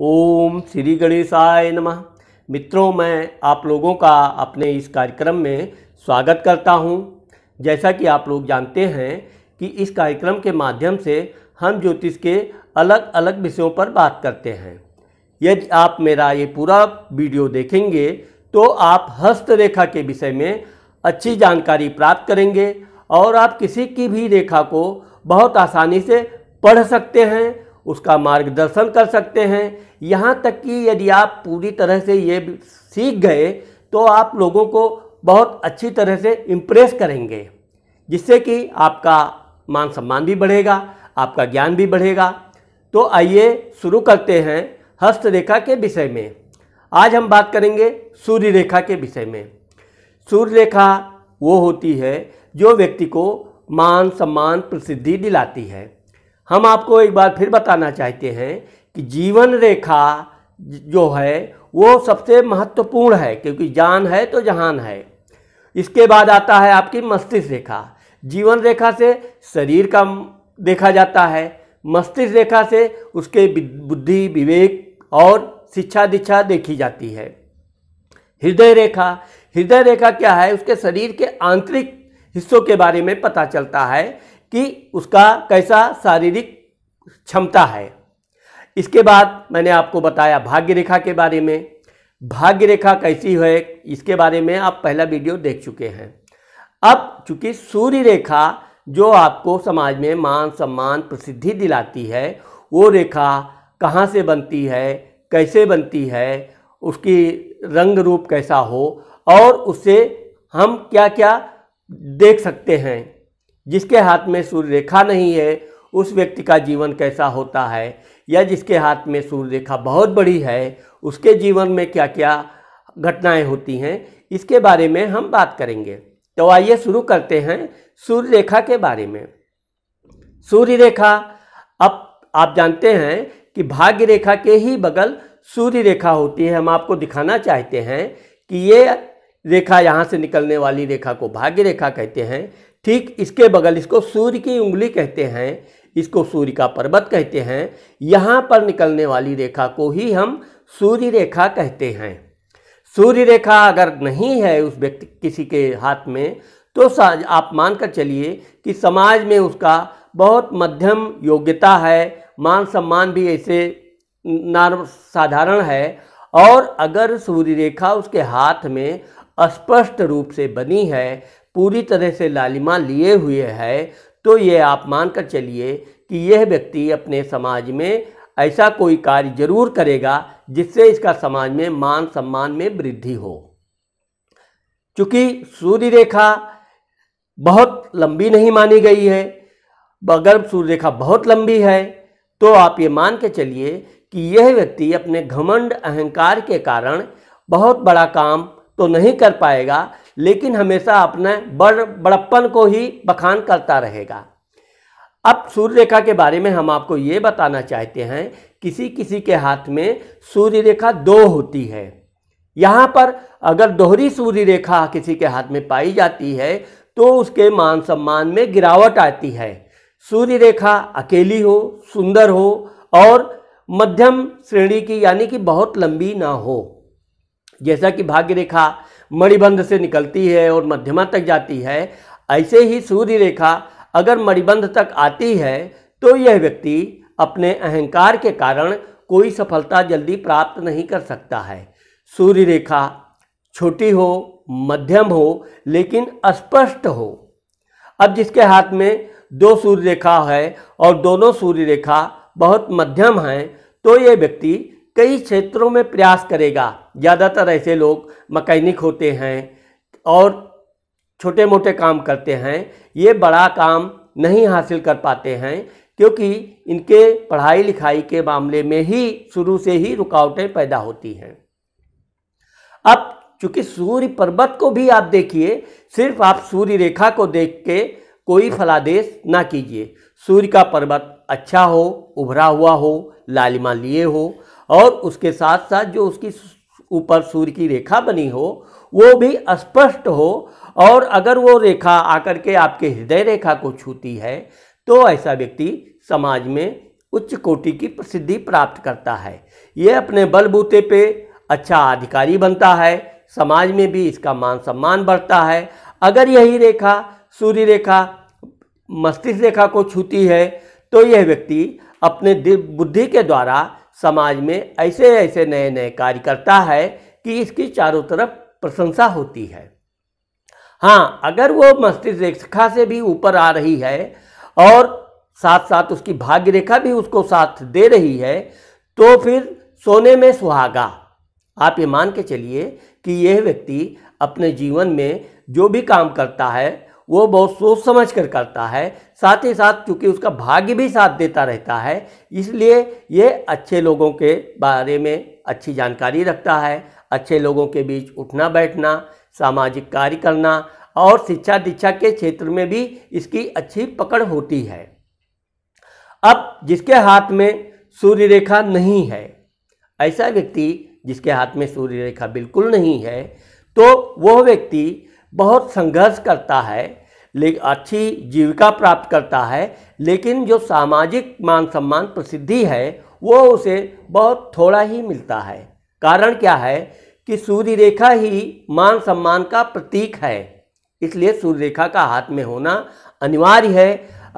ओम श्री गणेशाय नम मित्रों मैं आप लोगों का अपने इस कार्यक्रम में स्वागत करता हूं जैसा कि आप लोग जानते हैं कि इस कार्यक्रम के माध्यम से हम ज्योतिष के अलग अलग विषयों पर बात करते हैं यदि आप मेरा ये पूरा वीडियो देखेंगे तो आप हस्तरेखा के विषय में अच्छी जानकारी प्राप्त करेंगे और आप किसी की भी रेखा को बहुत आसानी से पढ़ सकते हैं उसका मार्गदर्शन कर सकते हैं यहाँ तक कि यदि आप पूरी तरह से ये सीख गए तो आप लोगों को बहुत अच्छी तरह से इम्प्रेस करेंगे जिससे कि आपका मान सम्मान भी बढ़ेगा आपका ज्ञान भी बढ़ेगा तो आइए शुरू करते हैं हस्तरेखा के विषय में आज हम बात करेंगे सूर्य रेखा के विषय में सूर्य रेखा वो होती है जो व्यक्ति को मान सम्मान प्रसिद्धि दिलाती है हम आपको एक बार फिर बताना चाहते हैं कि जीवन रेखा जो है वो सबसे महत्वपूर्ण है क्योंकि जान है तो जहान है इसके बाद आता है आपकी मस्तिष्क रेखा जीवन रेखा से शरीर का देखा जाता है मस्तिष्क रेखा से उसके बुद्धि विवेक और शिक्षा दीक्षा देखी जाती है हृदय रेखा हृदय रेखा क्या है उसके शरीर के आंतरिक हिस्सों के बारे में पता चलता है कि उसका कैसा शारीरिक क्षमता है इसके बाद मैंने आपको बताया भाग्य रेखा के बारे में भाग्य रेखा कैसी है इसके बारे में आप पहला वीडियो देख चुके हैं अब चूंकि सूर्य रेखा जो आपको समाज में मान सम्मान प्रसिद्धि दिलाती है वो रेखा कहाँ से बनती है कैसे बनती है उसकी रंग रूप कैसा हो और उससे हम क्या क्या देख सकते हैं जिसके हाथ में सूर्य रेखा नहीं है उस व्यक्ति का जीवन कैसा होता है या जिसके हाथ में सूर्य रेखा बहुत बड़ी है उसके जीवन में क्या क्या घटनाएं होती हैं इसके बारे में हम बात करेंगे तो आइए शुरू करते हैं सूर्य रेखा के बारे में सूर्य रेखा अब आप जानते हैं कि भाग्य रेखा के ही बगल सूर्य रेखा होती है हम आपको दिखाना चाहते हैं कि ये रेखा यहाँ से निकलने वाली रेखा को भाग्य रेखा कहते हैं ठीक इसके बगल इसको सूर्य की उंगली कहते हैं इसको सूर्य का पर्वत कहते हैं यहाँ पर निकलने वाली रेखा को ही हम सूर्य रेखा कहते हैं सूर्य रेखा अगर नहीं है उस व्यक्ति किसी के हाथ में तो आप मानकर चलिए कि समाज में उसका बहुत मध्यम योग्यता है मान सम्मान भी ऐसे नार साधारण है और अगर सूर्य रेखा उसके हाथ में स्पष्ट रूप से बनी है पूरी तरह से लालिमा लिए हुए है तो ये आप मान कर चलिए कि यह व्यक्ति अपने समाज में ऐसा कोई कार्य जरूर करेगा जिससे इसका समाज में मान सम्मान में वृद्धि हो चूँकि सूर्य रेखा बहुत लंबी नहीं मानी गई है अगर सूर्य रेखा बहुत लंबी है तो आप ये मान के चलिए कि यह व्यक्ति अपने घमंड अहंकार के कारण बहुत बड़ा काम तो नहीं कर पाएगा लेकिन हमेशा अपने बड़ बड़प्पन को ही बखान करता रहेगा अब सूर्य रेखा के बारे में हम आपको ये बताना चाहते हैं किसी किसी के हाथ में सूर्य रेखा दो होती है यहाँ पर अगर दोहरी सूर्य रेखा किसी के हाथ में पाई जाती है तो उसके मान सम्मान में गिरावट आती है सूर्य रेखा अकेली हो सुंदर हो और मध्यम श्रेणी की यानी कि बहुत लंबी ना हो जैसा कि भाग्य रेखा मणिबंध से निकलती है और मध्यमा तक जाती है ऐसे ही सूर्य रेखा अगर मणिबंध तक आती है तो यह व्यक्ति अपने अहंकार के कारण कोई सफलता जल्दी प्राप्त नहीं कर सकता है सूर्य रेखा छोटी हो मध्यम हो लेकिन अस्पष्ट हो अब जिसके हाथ में दो सूर्य रेखा है और दोनों सूर्य रेखा बहुत मध्यम हैं तो ये व्यक्ति कई क्षेत्रों में प्रयास करेगा ज़्यादातर ऐसे लोग मकैनिक होते हैं और छोटे मोटे काम करते हैं ये बड़ा काम नहीं हासिल कर पाते हैं क्योंकि इनके पढ़ाई लिखाई के मामले में ही शुरू से ही रुकावटें पैदा होती हैं अब चूंकि सूर्य पर्वत को भी आप देखिए सिर्फ आप सूर्य रेखा को देख के कोई फलादेश ना कीजिए सूर्य का पर्वत अच्छा हो उभरा हुआ हो लालिमा लिए हो और उसके साथ साथ जो उसकी ऊपर सूर्य की रेखा बनी हो वो भी स्पष्ट हो और अगर वो रेखा आकर के आपके हृदय रेखा को छूती है तो ऐसा व्यक्ति समाज में उच्च कोटि की प्रसिद्धि प्राप्त करता है ये अपने बलबूते पे अच्छा अधिकारी बनता है समाज में भी इसका मान सम्मान बढ़ता है अगर यही रेखा सूर्य रेखा मस्तिष्क रेखा को छूती है तो यह व्यक्ति अपने बुद्धि के द्वारा समाज में ऐसे ऐसे नए नए कार्य करता है कि इसकी चारों तरफ प्रशंसा होती है हाँ अगर वो मस्तिष्क रेखा से भी ऊपर आ रही है और साथ साथ उसकी भाग्य रेखा भी उसको साथ दे रही है तो फिर सोने में सुहागा आप ये मान के चलिए कि यह व्यक्ति अपने जीवन में जो भी काम करता है वो बहुत सोच समझ कर करता है साथ ही साथ क्योंकि उसका भाग्य भी साथ देता रहता है इसलिए ये अच्छे लोगों के बारे में अच्छी जानकारी रखता है अच्छे लोगों के बीच उठना बैठना सामाजिक कार्य करना और शिक्षा दीक्षा के क्षेत्र में भी इसकी अच्छी पकड़ होती है अब जिसके हाथ में सूर्य रेखा नहीं है ऐसा व्यक्ति जिसके हाथ में सूर्य रेखा बिल्कुल नहीं है तो वह व्यक्ति बहुत संघर्ष करता है लेकिन अच्छी जीविका प्राप्त करता है लेकिन जो सामाजिक मान सम्मान प्रसिद्धि है वो उसे बहुत थोड़ा ही मिलता है कारण क्या है कि सूर्य रेखा ही मान सम्मान का प्रतीक है इसलिए सूर्य रेखा का हाथ में होना अनिवार्य है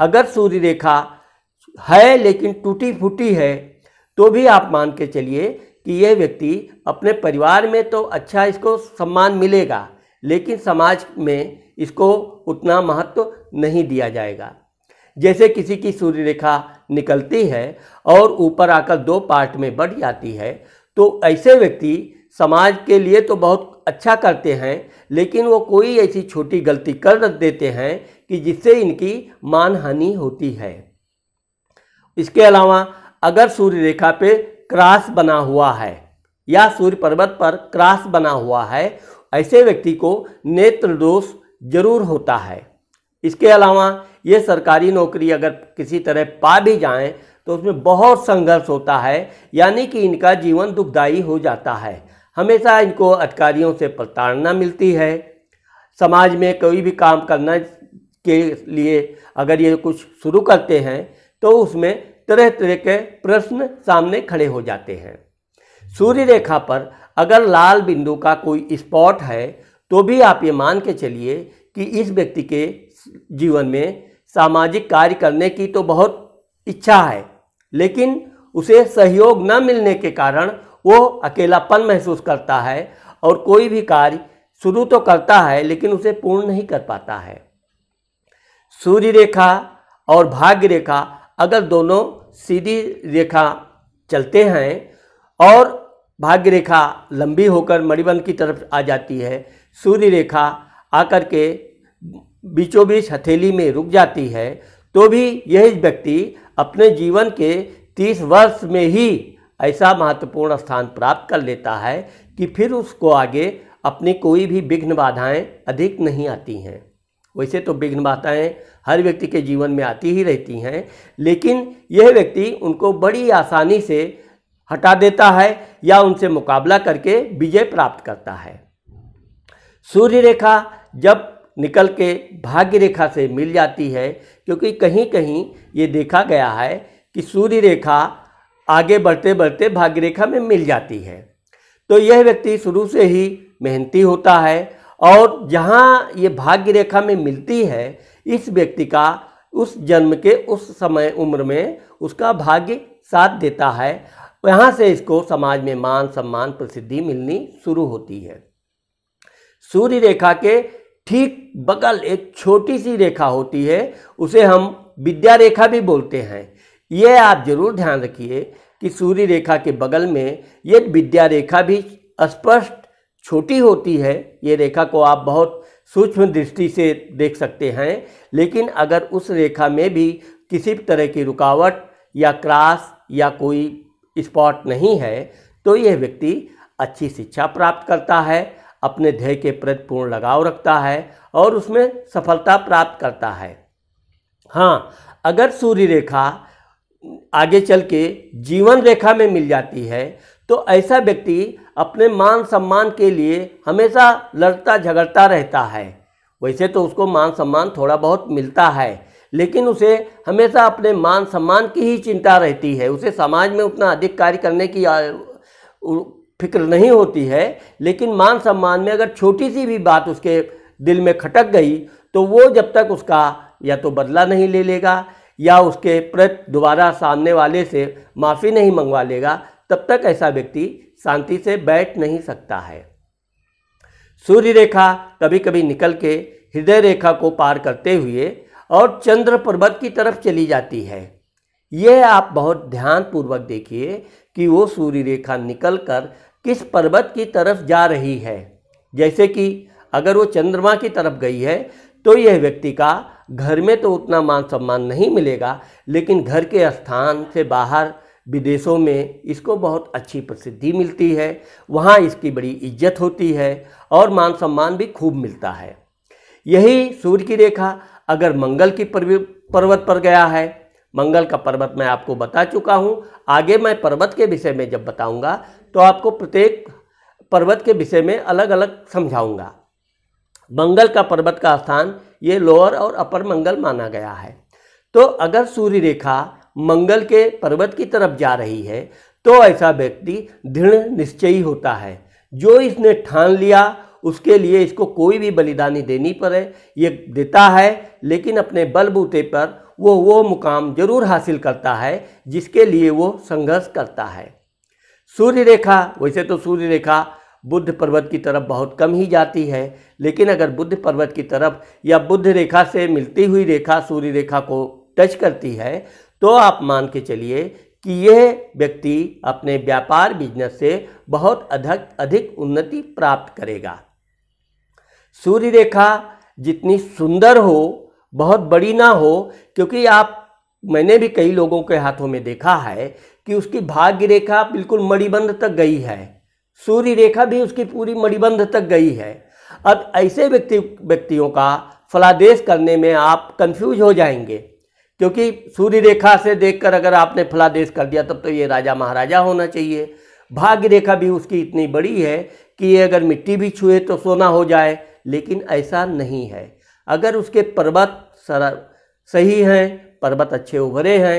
अगर सूर्य रेखा है लेकिन टूटी फूटी है तो भी आप मान के चलिए कि यह व्यक्ति अपने परिवार में तो अच्छा इसको सम्मान मिलेगा लेकिन समाज में इसको उतना महत्व नहीं दिया जाएगा जैसे किसी की सूर्य रेखा निकलती है और ऊपर आकर दो पार्ट में बढ़ जाती है तो ऐसे व्यक्ति समाज के लिए तो बहुत अच्छा करते हैं लेकिन वो कोई ऐसी छोटी गलती कर देते हैं कि जिससे इनकी मानहानि होती है इसके अलावा अगर सूर्य रेखा पे क्रॉस बना हुआ है या सूर्य पर्वत पर क्रॉस बना हुआ है ऐसे व्यक्ति को नेत्र दोष जरूर होता है इसके अलावा ये सरकारी नौकरी अगर किसी तरह पा भी जाएं तो उसमें बहुत संघर्ष होता है यानी कि इनका जीवन दुखदायी हो जाता है हमेशा इनको अधिकारियों से प्रताड़ना मिलती है समाज में कोई भी काम करना के लिए अगर ये कुछ शुरू करते हैं तो उसमें तरह तरह के प्रश्न सामने खड़े हो जाते हैं सूर्य रेखा पर अगर लाल बिंदु का कोई स्पॉट है तो भी आप ये मान के चलिए कि इस व्यक्ति के जीवन में सामाजिक कार्य करने की तो बहुत इच्छा है लेकिन उसे सहयोग न मिलने के कारण वो अकेलापन महसूस करता है और कोई भी कार्य शुरू तो करता है लेकिन उसे पूर्ण नहीं कर पाता है सूर्य रेखा और भाग्य रेखा अगर दोनों सीधी रेखा चलते हैं और भाग्य रेखा लंबी होकर मणिबंध की तरफ आ जाती है सूर्य रेखा आकर के बीचों बीच हथेली में रुक जाती है तो भी यह व्यक्ति अपने जीवन के तीस वर्ष में ही ऐसा महत्वपूर्ण स्थान प्राप्त कर लेता है कि फिर उसको आगे अपनी कोई भी विघ्न बाधाएं अधिक नहीं आती हैं वैसे तो विघ्न बाधाएं हर व्यक्ति के जीवन में आती ही रहती हैं लेकिन यह व्यक्ति उनको बड़ी आसानी से हटा देता है या उनसे मुकाबला करके विजय प्राप्त करता है सूर्य रेखा जब निकल के भाग्य रेखा से मिल जाती है क्योंकि कहीं कहीं ये देखा गया है कि सूर्य रेखा आगे बढ़ते बढ़ते भाग्य रेखा में मिल जाती है तो यह व्यक्ति शुरू से ही मेहनती होता है और जहाँ ये भाग्य रेखा में मिलती है इस व्यक्ति का उस जन्म के उस समय उम्र में उसका भाग्य साथ देता है यहाँ से इसको समाज में मान सम्मान प्रसिद्धि मिलनी शुरू होती है सूर्य रेखा के ठीक बगल एक छोटी सी रेखा होती है उसे हम विद्या रेखा भी बोलते हैं ये आप जरूर ध्यान रखिए कि सूर्य रेखा के बगल में ये विद्या रेखा भी स्पष्ट छोटी होती है ये रेखा को आप बहुत सूक्ष्म दृष्टि से देख सकते हैं लेकिन अगर उस रेखा में भी किसी भी तरह की रुकावट या क्रास या कोई स्पॉट नहीं है तो यह व्यक्ति अच्छी शिक्षा प्राप्त करता है अपने ध्येय के प्रति पूर्ण लगाव रखता है और उसमें सफलता प्राप्त करता है हाँ अगर सूर्य रेखा आगे चल के जीवन रेखा में मिल जाती है तो ऐसा व्यक्ति अपने मान सम्मान के लिए हमेशा लड़ता झगड़ता रहता है वैसे तो उसको मान सम्मान थोड़ा बहुत मिलता है लेकिन उसे हमेशा अपने मान सम्मान की ही चिंता रहती है उसे समाज में उतना अधिक कार्य करने की फिक्र नहीं होती है लेकिन मान सम्मान में अगर छोटी सी भी बात उसके दिल में खटक गई तो वो जब तक उसका या तो बदला नहीं ले लेगा या उसके प्रति दोबारा सामने वाले से माफ़ी नहीं मंगवा लेगा तब तक ऐसा व्यक्ति शांति से बैठ नहीं सकता है सूर्य रेखा कभी कभी निकल के हृदय रेखा को पार करते हुए और चंद्र पर्वत की तरफ चली जाती है यह आप बहुत ध्यानपूर्वक देखिए कि वो सूर्य रेखा निकल कर किस पर्वत की तरफ जा रही है जैसे कि अगर वो चंद्रमा की तरफ गई है तो यह व्यक्ति का घर में तो उतना मान सम्मान नहीं मिलेगा लेकिन घर के स्थान से बाहर विदेशों में इसको बहुत अच्छी प्रसिद्धि मिलती है वहाँ इसकी बड़ी इज्जत होती है और मान सम्मान भी खूब मिलता है यही सूर्य की रेखा अगर मंगल की पर्वत पर गया है मंगल का पर्वत मैं आपको बता चुका हूँ आगे मैं पर्वत के विषय में जब बताऊँगा तो आपको प्रत्येक पर्वत के विषय में अलग अलग समझाऊँगा मंगल का पर्वत का स्थान ये लोअर और अपर मंगल माना गया है तो अगर सूर्य रेखा मंगल के पर्वत की तरफ जा रही है तो ऐसा व्यक्ति दृढ़ निश्चयी होता है जो इसने ठान लिया उसके लिए इसको कोई भी बलिदानी देनी पड़े ये देता है लेकिन अपने बलबूते पर वो वो मुकाम जरूर हासिल करता है जिसके लिए वो संघर्ष करता है सूर्य रेखा वैसे तो सूर्य रेखा बुद्ध पर्वत की तरफ बहुत कम ही जाती है लेकिन अगर बुद्ध पर्वत की तरफ या बुद्ध रेखा से मिलती हुई रेखा सूर्य रेखा को टच करती है तो आप मान के चलिए कि यह व्यक्ति अपने व्यापार बिजनेस से बहुत अधिक अधिक उन्नति प्राप्त करेगा सूर्य रेखा जितनी सुंदर हो बहुत बड़ी ना हो क्योंकि आप मैंने भी कई लोगों के हाथों में देखा है कि उसकी भाग्य रेखा बिल्कुल मणिबंध तक गई है सूर्य रेखा भी उसकी पूरी मणिबंध तक गई है अब ऐसे व्यक्ति व्यक्तियों का फलादेश करने में आप कंफ्यूज हो जाएंगे क्योंकि सूर्य रेखा से देखकर अगर आपने फलादेश कर दिया तब तो ये राजा महाराजा होना चाहिए भाग्य रेखा भी उसकी इतनी बड़ी है कि ये अगर मिट्टी भी छुए तो सोना हो जाए लेकिन ऐसा नहीं है अगर उसके पर्वत सर सही हैं पर्वत अच्छे उभरे हैं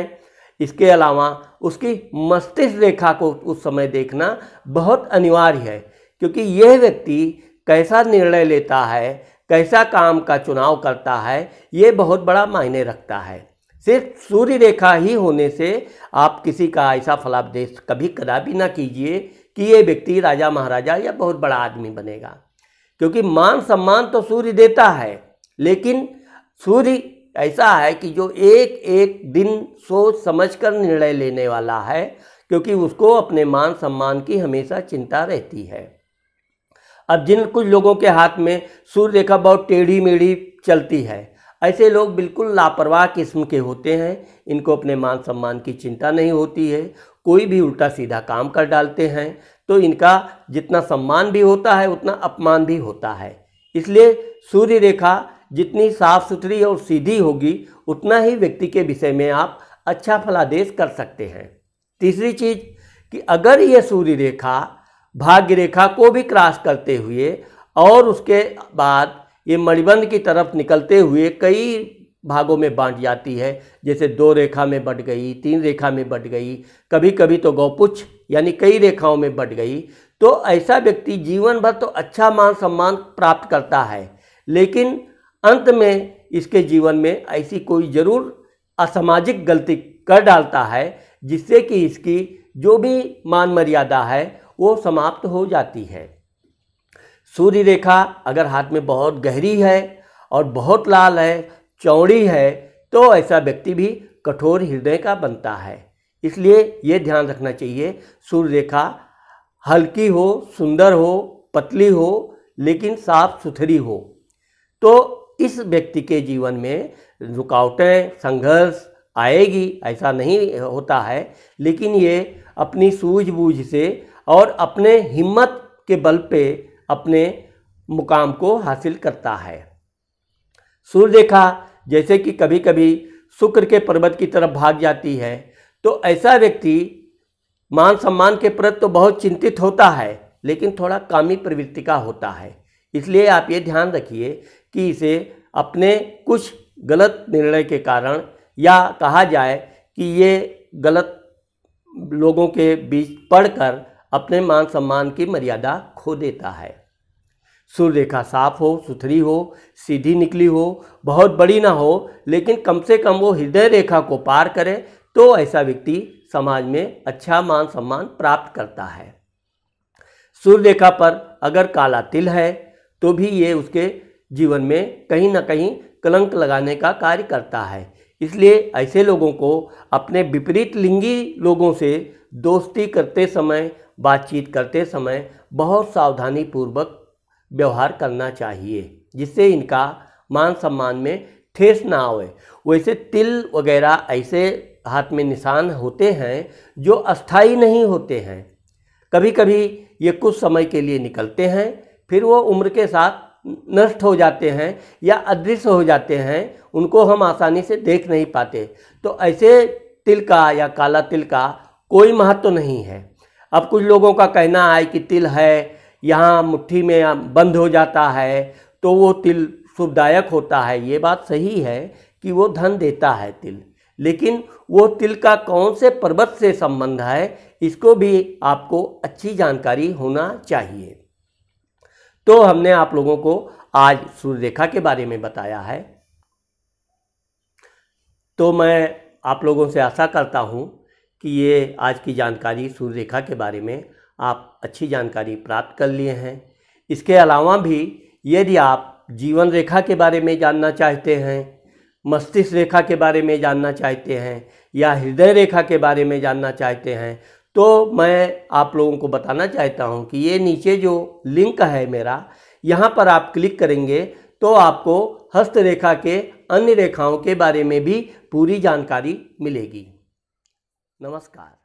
इसके अलावा उसकी मस्तिष्क रेखा को उस समय देखना बहुत अनिवार्य है क्योंकि यह व्यक्ति कैसा निर्णय लेता है कैसा काम का चुनाव करता है ये बहुत बड़ा मायने रखता है सिर्फ सूर्य रेखा ही होने से आप किसी का ऐसा फलापदेश कभी कदापि ना कीजिए कि ये व्यक्ति राजा महाराजा या बहुत बड़ा आदमी बनेगा क्योंकि मान सम्मान तो सूर्य देता है लेकिन सूर्य ऐसा है कि जो एक एक दिन सोच समझकर निर्णय लेने वाला है क्योंकि उसको अपने मान सम्मान की हमेशा चिंता रहती है अब जिन कुछ लोगों के हाथ में सूर्य रेखा बहुत टेढ़ी मेढ़ी चलती है ऐसे लोग बिल्कुल लापरवाह किस्म के होते हैं इनको अपने मान सम्मान की चिंता नहीं होती है कोई भी उल्टा सीधा काम कर डालते हैं तो इनका जितना सम्मान भी होता है उतना अपमान भी होता है इसलिए सूर्य रेखा जितनी साफ सुथरी और सीधी होगी उतना ही व्यक्ति के विषय में आप अच्छा फलादेश कर सकते हैं तीसरी चीज कि अगर ये सूर्य रेखा भाग्य रेखा को भी क्रॉस करते हुए और उसके बाद ये मणिबंध की तरफ निकलते हुए कई भागों में बांट जाती है जैसे दो रेखा में बट गई तीन रेखा में बट गई कभी कभी तो गौपुच्छ यानी कई रेखाओं में बट गई तो ऐसा व्यक्ति जीवन भर तो अच्छा मान सम्मान प्राप्त करता है लेकिन अंत में इसके जीवन में ऐसी कोई ज़रूर असामाजिक गलती कर डालता है जिससे कि इसकी जो भी मान मर्यादा है वो समाप्त हो जाती है सूर्य रेखा अगर हाथ में बहुत गहरी है और बहुत लाल है चौड़ी है तो ऐसा व्यक्ति भी कठोर हृदय का बनता है इसलिए ये ध्यान रखना चाहिए सूर्य रेखा हल्की हो सुंदर हो पतली हो लेकिन साफ सुथरी हो तो इस व्यक्ति के जीवन में रुकावटें संघर्ष आएगी ऐसा नहीं होता है लेकिन ये अपनी सूझबूझ से और अपने हिम्मत के बल पे अपने मुकाम को हासिल करता है सूर्य देखा जैसे कि कभी कभी शुक्र के पर्वत की तरफ भाग जाती है तो ऐसा व्यक्ति मान सम्मान के प्रति तो बहुत चिंतित होता है लेकिन थोड़ा कामी प्रवृत्ति का होता है इसलिए आप ये ध्यान रखिए कि इसे अपने कुछ गलत निर्णय के कारण या कहा जाए कि ये गलत लोगों के बीच पढ़कर अपने मान सम्मान की मर्यादा खो देता है सूर्यरेखा साफ हो सुथरी हो सीधी निकली हो बहुत बड़ी ना हो लेकिन कम से कम वो हृदय रेखा को पार करे तो ऐसा व्यक्ति समाज में अच्छा मान सम्मान प्राप्त करता है सूर्य रेखा पर अगर काला तिल है तो भी ये उसके जीवन में कहीं ना कहीं कलंक लगाने का कार्य करता है इसलिए ऐसे लोगों को अपने विपरीत लिंगी लोगों से दोस्ती करते समय बातचीत करते समय बहुत सावधानी पूर्वक व्यवहार करना चाहिए जिससे इनका मान सम्मान में ठेस ना आए वैसे तिल वगैरह ऐसे हाथ में निशान होते हैं जो अस्थाई नहीं होते हैं कभी कभी ये कुछ समय के लिए निकलते हैं फिर वो उम्र के साथ नष्ट हो जाते हैं या अदृश्य हो जाते हैं उनको हम आसानी से देख नहीं पाते तो ऐसे तिल का या काला तिल का कोई महत्व तो नहीं है अब कुछ लोगों का कहना है कि तिल है यहाँ मुट्ठी में बंद हो जाता है तो वो तिल शुभदायक होता है ये बात सही है कि वो धन देता है तिल लेकिन वो तिल का कौन से पर्वत से संबंध है इसको भी आपको अच्छी जानकारी होना चाहिए तो हमने आप लोगों को आज सूर्य रेखा के बारे में बताया है तो मैं आप लोगों से आशा करता हूँ कि ये आज की जानकारी सूर्य रेखा के बारे में आप अच्छी जानकारी प्राप्त कर लिए हैं इसके अलावा भी यदि आप जीवन रेखा के बारे में जानना चाहते हैं मस्तिष्क रेखा के बारे में जानना चाहते हैं या हृदय रेखा के बारे में जानना चाहते हैं तो मैं आप लोगों को बताना चाहता हूँ कि ये नीचे जो लिंक है मेरा यहाँ पर आप क्लिक करेंगे तो आपको हस्त रेखा के अन्य रेखाओं के बारे में भी पूरी जानकारी मिलेगी नमस्कार